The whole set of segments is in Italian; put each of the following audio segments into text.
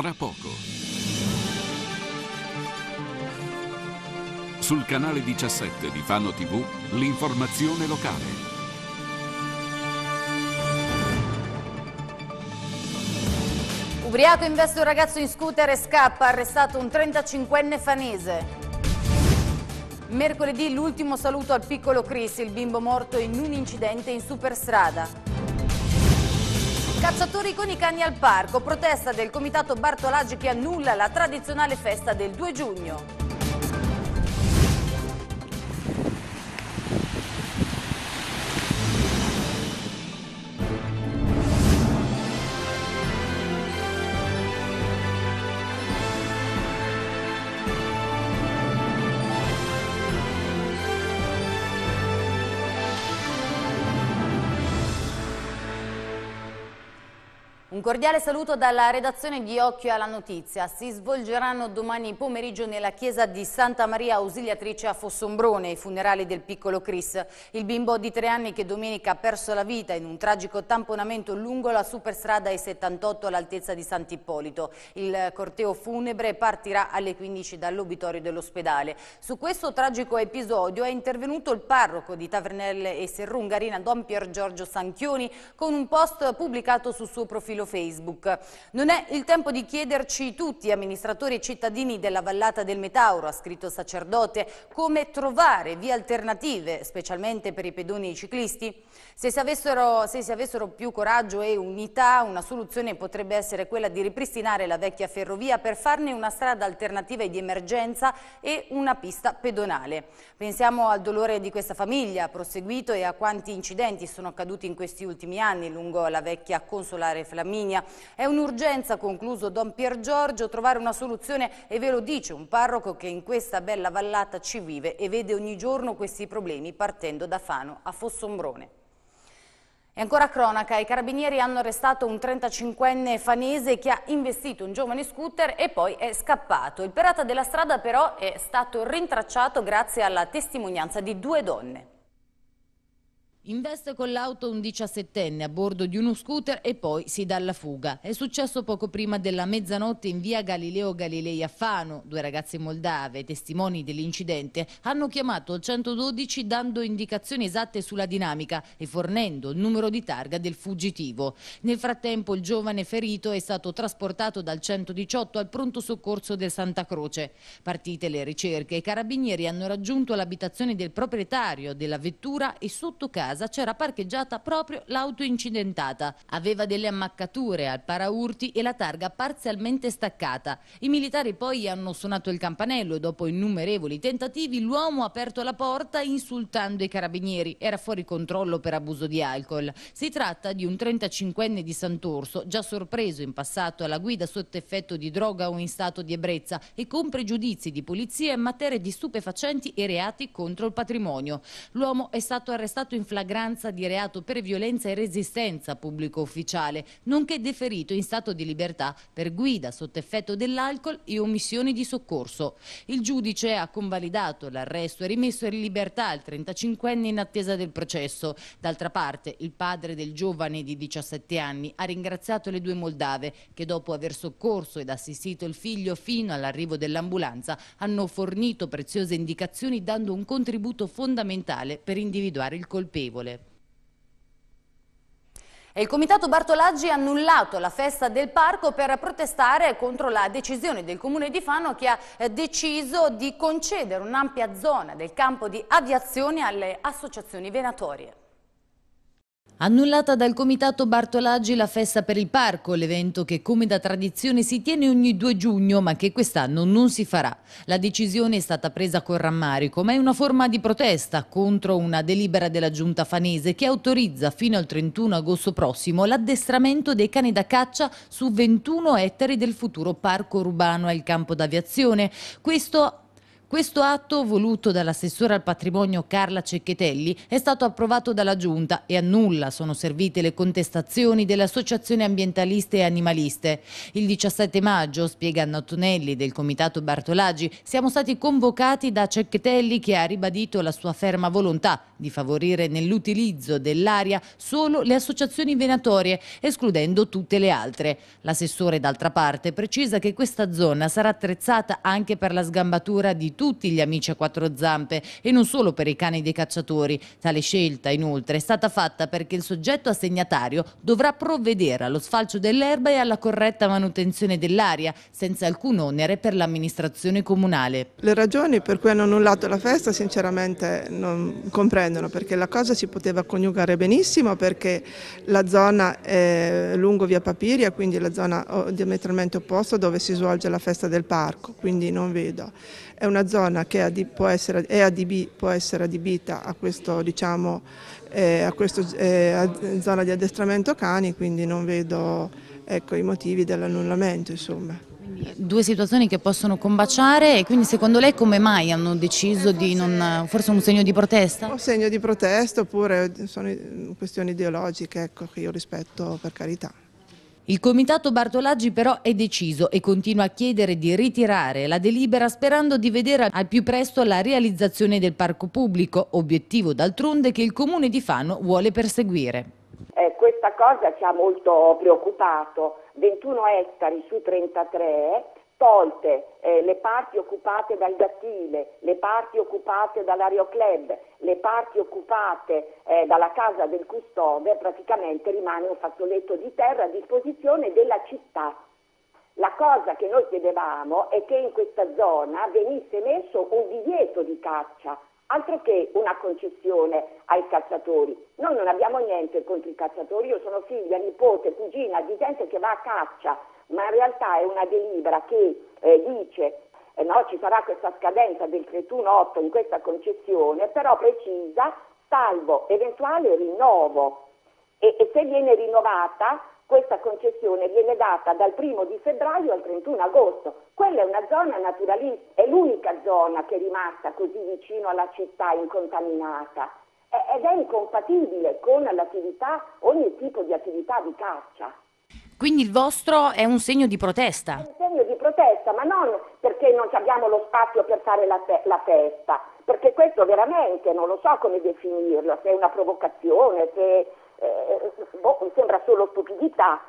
tra poco. Sul canale 17 di Fano TV, l'informazione locale. Ubriaco investe un ragazzo in scooter e scappa, arrestato un 35enne fanese. Mercoledì l'ultimo saluto al piccolo Chris, il bimbo morto in un incidente in superstrada. Cacciatori con i cani al parco, protesta del comitato Bartolaggi che annulla la tradizionale festa del 2 giugno. Un cordiale saluto dalla redazione di Occhio alla Notizia. Si svolgeranno domani pomeriggio nella chiesa di Santa Maria Ausiliatrice a Fossombrone i funerali del piccolo Chris, il bimbo di tre anni che domenica ha perso la vita in un tragico tamponamento lungo la superstrada E78 all'altezza di Sant'Ippolito. Il corteo funebre partirà alle 15 dall'obitorio dell'ospedale. Su questo tragico episodio è intervenuto il parroco di Tavernelle e Serrungarina, Don Pier Giorgio Sanchioni, con un post pubblicato sul suo profilo Facebook. Non è il tempo di chiederci tutti, amministratori e cittadini della Vallata del Metauro, ha scritto Sacerdote, come trovare vie alternative, specialmente per i pedoni e i ciclisti? Se si avessero, se si avessero più coraggio e unità, una soluzione potrebbe essere quella di ripristinare la vecchia ferrovia per farne una strada alternativa e di emergenza e una pista pedonale. Pensiamo al dolore di questa famiglia, proseguito, e a quanti incidenti sono accaduti in questi ultimi anni lungo la vecchia consolare Flaminio Flaminia. È un'urgenza, concluso Don Pier Giorgio, trovare una soluzione e ve lo dice un parroco che in questa bella vallata ci vive e vede ogni giorno questi problemi partendo da Fano a Fossombrone. E ancora cronaca, i carabinieri hanno arrestato un 35enne fanese che ha investito un giovane scooter e poi è scappato. Il pirata della strada però è stato rintracciato grazie alla testimonianza di due donne. Investe con l'auto un 17enne a bordo di uno scooter e poi si dà alla fuga. È successo poco prima della mezzanotte in via Galileo Galilei a Fano. Due ragazze moldave, testimoni dell'incidente, hanno chiamato il 112 dando indicazioni esatte sulla dinamica e fornendo il numero di targa del fuggitivo. Nel frattempo il giovane ferito è stato trasportato dal 118 al pronto soccorso del Santa Croce. Partite le ricerche, i carabinieri hanno raggiunto l'abitazione del proprietario della vettura e sotto casa casa c'era parcheggiata proprio l'auto incidentata. Aveva delle ammaccature al paraurti e la targa parzialmente staccata. I militari poi hanno suonato il campanello e dopo innumerevoli tentativi l'uomo ha aperto la porta insultando i carabinieri. Era fuori controllo per abuso di alcol. Si tratta di un 35enne di Sant'Orso, già sorpreso in passato alla guida sotto effetto di droga o in stato di ebbrezza e con pregiudizi di polizia in materia di stupefacenti e reati contro il patrimonio. L'uomo è stato arrestato in flagranza flagranza di reato per violenza e resistenza pubblico ufficiale, nonché deferito in stato di libertà per guida sotto effetto dell'alcol e omissioni di soccorso. Il giudice ha convalidato l'arresto e rimesso in libertà al 35enne in attesa del processo. D'altra parte, il padre del giovane di 17 anni ha ringraziato le due moldave che dopo aver soccorso ed assistito il figlio fino all'arrivo dell'ambulanza hanno fornito preziose indicazioni dando un contributo fondamentale per individuare il colpevole favorevole. E il Comitato Bartolaggi ha annullato la festa del parco per protestare contro la decisione del Comune di Fano che ha eh, deciso di concedere un'ampia zona del campo di aviazione alle associazioni venatorie. Annullata dal comitato Bartolaggi la festa per il parco, l'evento che come da tradizione si tiene ogni 2 giugno ma che quest'anno non si farà. La decisione è stata presa con rammarico ma è una forma di protesta contro una delibera della giunta fanese che autorizza fino al 31 agosto prossimo l'addestramento dei cani da caccia su 21 ettari del futuro parco urbano al campo d'aviazione. Questo questo atto, voluto dall'assessore al patrimonio Carla Cecchetelli, è stato approvato dalla Giunta e a nulla sono servite le contestazioni delle associazioni ambientaliste e animaliste. Il 17 maggio, spiega Antonelli del comitato Bartolaggi, siamo stati convocati da Cecchetelli che ha ribadito la sua ferma volontà di favorire nell'utilizzo dell'aria solo le associazioni venatorie, escludendo tutte le altre. L'assessore d'altra parte precisa che questa zona sarà attrezzata anche per la sgambatura di tutti gli amici a quattro zampe e non solo per i cani dei cacciatori. Tale scelta, inoltre, è stata fatta perché il soggetto assegnatario dovrà provvedere allo sfalcio dell'erba e alla corretta manutenzione dell'aria, senza alcun onere per l'amministrazione comunale. Le ragioni per cui hanno annullato la festa sinceramente non comprendono, perché la cosa si poteva coniugare benissimo, perché la zona è lungo via Papiria, quindi la zona oh, diametralmente opposta dove si svolge la festa del parco, quindi non vedo. È una zona che è, può, essere, è adib, può, essere, adibita a, questo, diciamo, eh, a questa eh, zona di addestramento cani, quindi non vedo ecco, i motivi dell'annullamento. Eh, due situazioni che possono combaciare e quindi secondo lei come mai hanno deciso di non... forse un segno di protesta? Un segno di protesta oppure sono eh, questioni ideologiche ecco, che io rispetto per carità. Il comitato Bartolaggi però è deciso e continua a chiedere di ritirare la delibera sperando di vedere al più presto la realizzazione del parco pubblico, obiettivo d'altronde che il comune di Fano vuole perseguire. Eh, questa cosa ci ha molto preoccupato, 21 ettari su 33 tolte eh, le parti occupate dal Gattile, le parti occupate dall'Ario le parti occupate eh, dalla casa del custode, praticamente rimane un fazzoletto di terra a disposizione della città. La cosa che noi chiedevamo è che in questa zona venisse messo un divieto di caccia, altro che una concessione ai cacciatori. Noi non abbiamo niente contro i cacciatori, io sono figlia, nipote, cugina di gente che va a caccia, ma in realtà è una delibera che eh, dice eh, no, ci sarà questa scadenza del 31-8 in questa concessione, però precisa, salvo eventuale rinnovo. E, e se viene rinnovata questa concessione viene data dal 1 di febbraio al 31 agosto. Quella è una zona naturalista, è l'unica zona che è rimasta così vicino alla città incontaminata ed è incompatibile con l'attività, ogni tipo di attività di caccia. Quindi il vostro è un segno di protesta? È un segno di protesta, ma non perché non abbiamo lo spazio per fare la, fe- la festa, perché questo veramente non lo so come definirlo, se è una provocazione, se eh, boh, mi sembra solo stupidità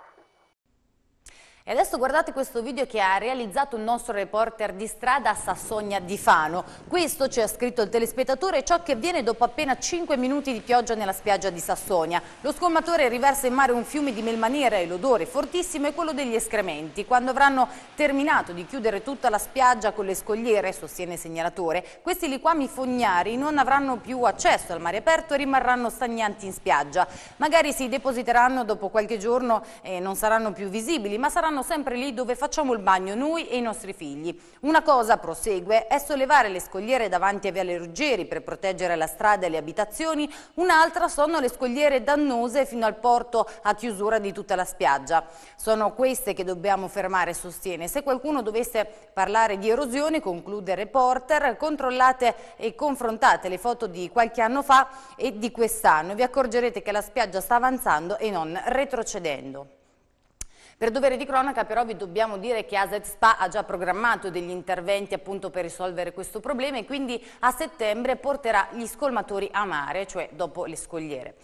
e adesso guardate questo video che ha realizzato il nostro reporter di strada a Sassogna di Fano. Questo, ci ha scritto il telespettatore, è ciò che avviene dopo appena 5 minuti di pioggia nella spiaggia di Sassonia. Lo scolmatore riversa in mare un fiume di melmaniera e l'odore fortissimo è quello degli escrementi. Quando avranno terminato di chiudere tutta la spiaggia con le scogliere, sostiene il segnalatore, questi liquami fognari non avranno più accesso al mare aperto e rimarranno stagnanti in spiaggia. Magari si depositeranno dopo qualche giorno e non saranno più visibili, ma saranno saranno sempre lì dove facciamo il bagno noi e i nostri figli. Una cosa, prosegue, è sollevare le scogliere davanti a Viale Ruggeri per proteggere la strada e le abitazioni, un'altra sono le scogliere dannose fino al porto a chiusura di tutta la spiaggia. Sono queste che dobbiamo fermare, sostiene. Se qualcuno dovesse parlare di erosione, conclude Reporter, controllate e confrontate le foto di qualche anno fa e di quest'anno. Vi accorgerete che la spiaggia sta avanzando e non retrocedendo. Per dovere di cronaca però vi dobbiamo dire che Aset Spa ha già programmato degli interventi appunto per risolvere questo problema e quindi a settembre porterà gli scolmatori a mare, cioè dopo le scogliere.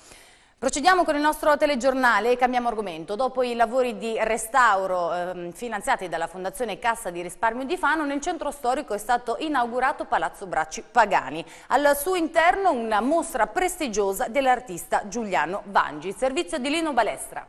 Procediamo con il nostro telegiornale e cambiamo argomento. Dopo i lavori di restauro eh, finanziati dalla Fondazione Cassa di Risparmio di Fano, nel centro storico è stato inaugurato Palazzo Bracci Pagani. Al suo interno una mostra prestigiosa dell'artista Giuliano Vangi. Servizio di Lino Balestra.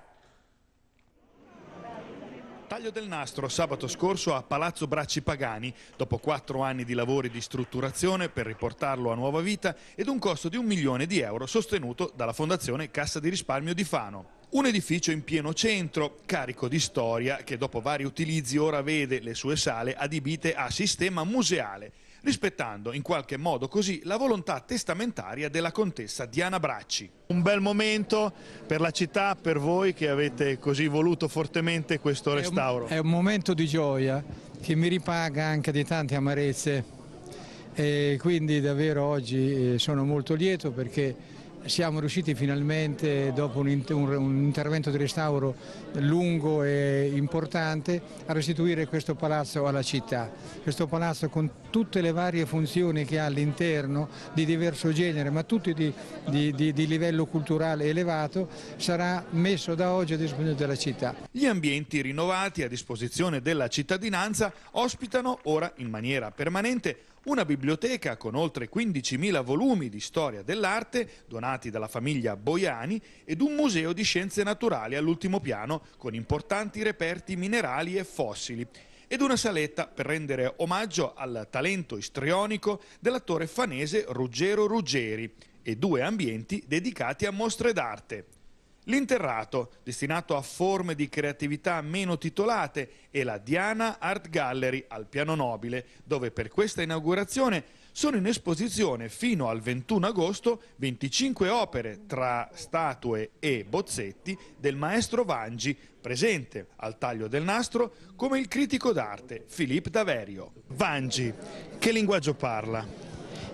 Taglio del nastro sabato scorso a Palazzo Bracci Pagani, dopo quattro anni di lavori di strutturazione per riportarlo a nuova vita ed un costo di un milione di euro sostenuto dalla Fondazione Cassa di Risparmio di Fano. Un edificio in pieno centro, carico di storia, che dopo vari utilizzi ora vede le sue sale adibite a sistema museale rispettando in qualche modo così la volontà testamentaria della contessa Diana Bracci. Un bel momento per la città, per voi che avete così voluto fortemente questo restauro. È un, è un momento di gioia che mi ripaga anche di tante amarezze e quindi davvero oggi eh, sono molto lieto perché siamo riusciti finalmente, dopo un, intervento di restauro lungo e importante, a restituire questo palazzo alla città. Questo palazzo con tutte le varie funzioni che ha all'interno, di diverso genere, ma tutti di, di, di, di, livello culturale elevato, sarà messo da oggi a disposizione della città. Gli ambienti rinnovati a disposizione della cittadinanza ospitano ora in maniera permanente una biblioteca con oltre 15.000 volumi di storia dell'arte donati firmati dalla famiglia Boiani ed un museo di scienze naturali all'ultimo piano con importanti reperti minerali e fossili ed una saletta per rendere omaggio al talento istrionico dell'attore fanese Ruggero Ruggeri e due ambienti dedicati a mostre d'arte. L'interrato, destinato a forme di creatività meno titolate, e la Diana Art Gallery al Piano Nobile, dove per questa inaugurazione sono in esposizione fino al 21 agosto 25 opere tra statue e bozzetti del maestro Vangi, presente al taglio del nastro come il critico d'arte Filippo Daverio. Vangi, che linguaggio parla?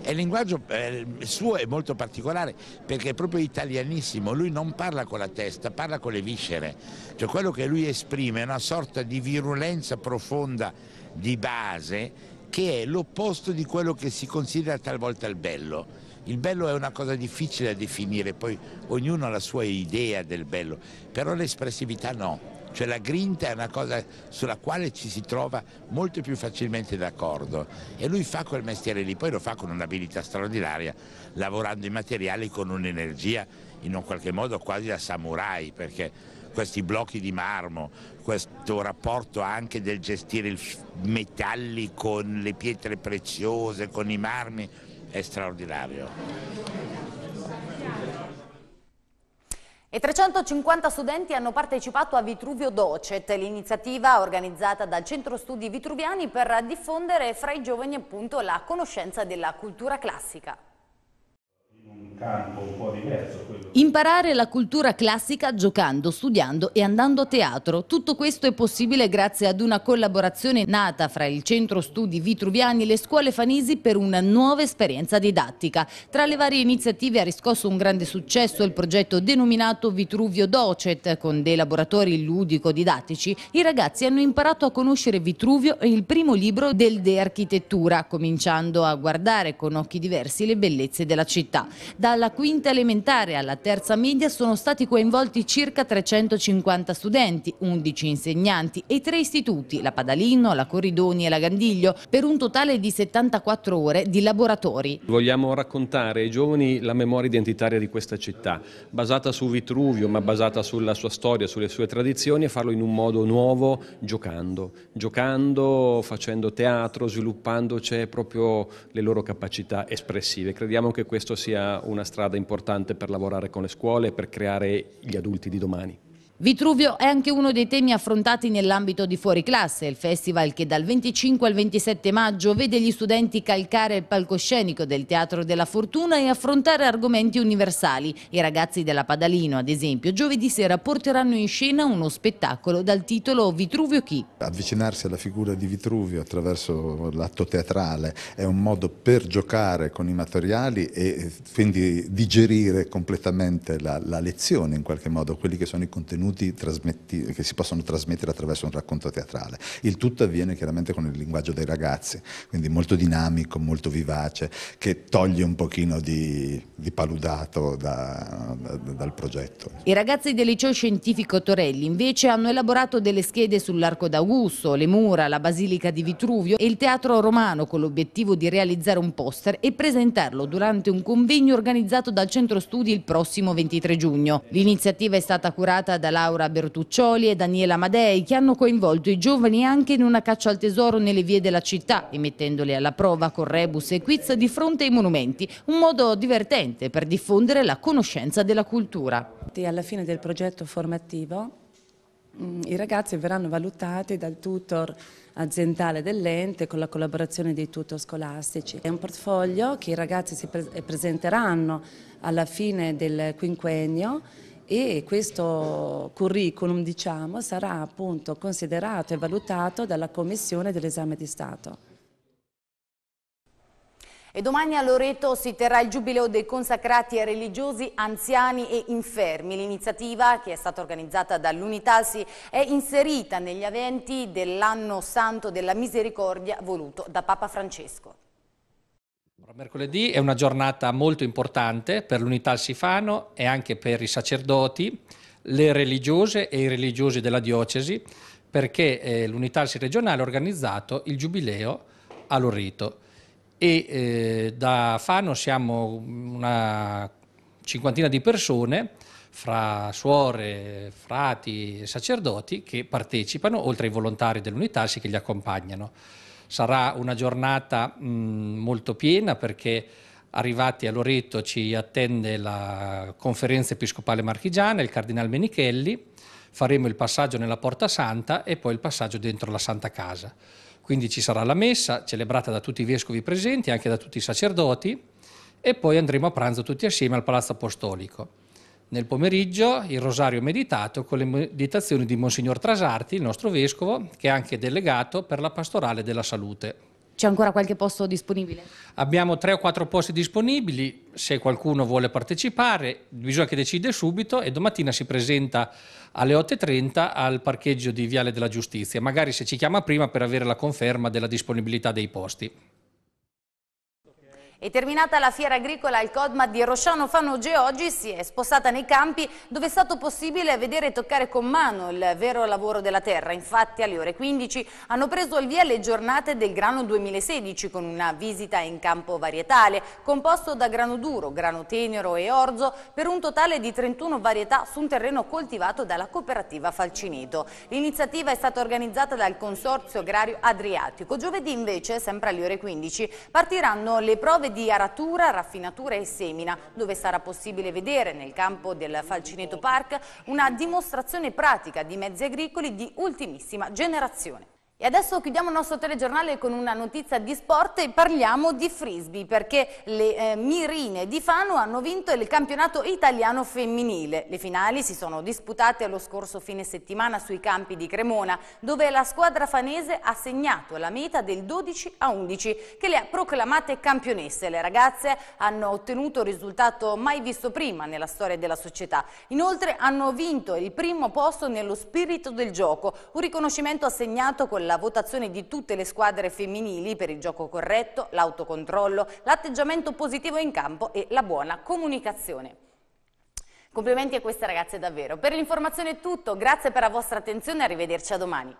E il linguaggio eh, suo è molto particolare perché è proprio italianissimo, lui non parla con la testa, parla con le viscere, cioè quello che lui esprime è una sorta di virulenza profonda di base che è l'opposto di quello che si considera talvolta il bello. Il bello è una cosa difficile da definire, poi ognuno ha la sua idea del bello, però l'espressività no. Cioè la grinta è una cosa sulla quale ci si trova molto più facilmente d'accordo e lui fa quel mestiere lì, poi lo fa con un'abilità straordinaria, lavorando i materiali con un'energia in un qualche modo quasi da samurai, perché questi blocchi di marmo, questo rapporto anche del gestire i metalli con le pietre preziose, con i marmi, è straordinario. E 350 studenti hanno partecipato a Vitruvio Docet, l'iniziativa organizzata dal Centro Studi Vitruviani per diffondere fra i giovani appunto la conoscenza della cultura classica campo un po' diverso. Quello. Imparare la cultura classica giocando, studiando e andando a teatro. Tutto questo è possibile grazie ad una collaborazione nata fra il Centro Studi Vitruviani e le scuole Fanisi per una nuova esperienza didattica. Tra le varie iniziative ha riscosso un grande successo il progetto denominato Vitruvio Docet. Con dei laboratori ludico-didattici i ragazzi hanno imparato a conoscere Vitruvio e il primo libro del De Architettura, cominciando a guardare con occhi diversi le bellezze della città. Dalla quinta elementare alla terza media sono stati coinvolti circa 350 studenti, 11 insegnanti e tre istituti, la Padalino, la Corridoni e la Gandiglio, per un totale di 74 ore di laboratori. Vogliamo raccontare ai giovani la memoria identitaria di questa città, basata su Vitruvio, ma basata sulla sua storia, sulle sue tradizioni e farlo in un modo nuovo, giocando, giocando, facendo teatro, sviluppandoci proprio le loro capacità espressive. Crediamo che questo sia un una strada importante per lavorare con le scuole e per creare gli adulti di domani. Vitruvio è anche uno dei temi affrontati nell'ambito di Fuori Classe, il festival che dal 25 al 27 maggio vede gli studenti calcare il palcoscenico del Teatro della Fortuna e affrontare argomenti universali. I ragazzi della Padalino, ad esempio, giovedì sera porteranno in scena uno spettacolo dal titolo Vitruvio chi? Avvicinarsi alla figura di Vitruvio attraverso l'atto teatrale è un modo per giocare con i materiali e eh, quindi digerire completamente la, la lezione in qualche modo, quelli che sono i contenuti contenuti che si possono trasmettere attraverso un racconto teatrale. Il tutto avviene chiaramente con il linguaggio dei ragazzi, quindi molto dinamico, molto vivace, che toglie un pochino di, di paludato da, da, dal progetto. I ragazzi del liceo scientifico Torelli invece hanno elaborato delle schede sull'Arco d'Augusto, le mura, la Basilica di Vitruvio e il Teatro Romano con l'obiettivo di realizzare un poster e presentarlo durante un convegno organizzato dal Centro Studi il prossimo 23 giugno. L'iniziativa è stata curata dalla Laura Bertuccioli e Daniela Madei che hanno coinvolto i giovani anche in una caccia al tesoro nelle vie della città e mettendoli alla prova con rebus e quiz di fronte ai monumenti, un modo divertente per diffondere la conoscenza della cultura. Alla fine del progetto formativo mm, i ragazzi verranno valutati dal tutor aziendale dell'ente con la collaborazione dei tutor scolastici. È un portfolio che i ragazzi si pre presenteranno alla fine del quinquennio e questo curriculum diciamo, sarà appunto considerato e valutato dalla Commissione dell'esame di Stato. E domani a Loreto si terrà il giubileo dei consacrati ai religiosi, anziani e infermi. L'iniziativa, che è stata organizzata dall'Unitasi, è inserita negli eventi dell'anno santo della misericordia voluto da Papa Francesco. Mercoledì è una giornata molto importante per l'unità al Sifano e anche per i sacerdoti, le religiose e i religiosi della diocesi, perché eh, l'unità al regionale ha organizzato il giubileo a Lorrito e eh, da Fano siamo una cinquantina di persone fra suore, frati e sacerdoti che partecipano, oltre ai volontari dell'Unitarsi che li accompagnano. Sarà una giornata mh, molto piena perché arrivati a Loreto ci attende la conferenza episcopale marchigiana, il cardinal Menichelli, faremo il passaggio nella Porta Santa e poi il passaggio dentro la Santa Casa. Quindi ci sarà la messa celebrata da tutti i vescovi presenti, anche da tutti i sacerdoti e poi andremo a pranzo tutti assieme al Palazzo Apostolico. Nel pomeriggio il rosario meditato con le meditazioni di Monsignor Trasarti, il nostro vescovo, che è anche delegato per la pastorale della salute. C'è ancora qualche posto disponibile? Abbiamo tre o quattro posti disponibili, se qualcuno vuole partecipare bisogna che decide subito e domattina si presenta alle 8.30 al parcheggio di Viale della Giustizia, magari se ci chiama prima per avere la conferma della disponibilità dei posti. E terminata la fiera agricola al Codma di Rosciano Fanoge oggi si è spostata nei campi dove è stato possibile vedere e toccare con mano il vero lavoro della terra. Infatti alle ore 15 hanno preso il via le giornate del grano 2016 con una visita in campo varietale composto da grano duro, grano tenero e orzo per un totale di 31 varietà su un terreno coltivato dalla cooperativa Falcineto. L'iniziativa è stata organizzata dal Consorzio Agrario Adriatico. Giovedì invece, sempre alle ore 15, partiranno le prove di di aratura, raffinatura e semina, dove sarà possibile vedere nel campo del Falcineto Park una dimostrazione pratica di mezzi agricoli di ultimissima generazione. E adesso chiudiamo il nostro telegiornale con una notizia di sport e parliamo di frisbee perché le eh, Mirine di Fano hanno vinto il campionato italiano femminile. Le finali si sono disputate lo scorso fine settimana sui campi di Cremona dove la squadra fanese ha segnato la meta del 12 a 11 che le ha proclamate campionesse. Le ragazze hanno ottenuto un risultato mai visto prima nella storia della società. Inoltre hanno vinto il primo posto nello spirito del gioco, un riconoscimento assegnato con la la votazione di tutte le squadre femminili per il gioco corretto, l'autocontrollo, l'atteggiamento positivo in campo e la buona comunicazione. Complimenti a queste ragazze davvero. Per l'informazione è tutto, grazie per la vostra attenzione e arrivederci a domani.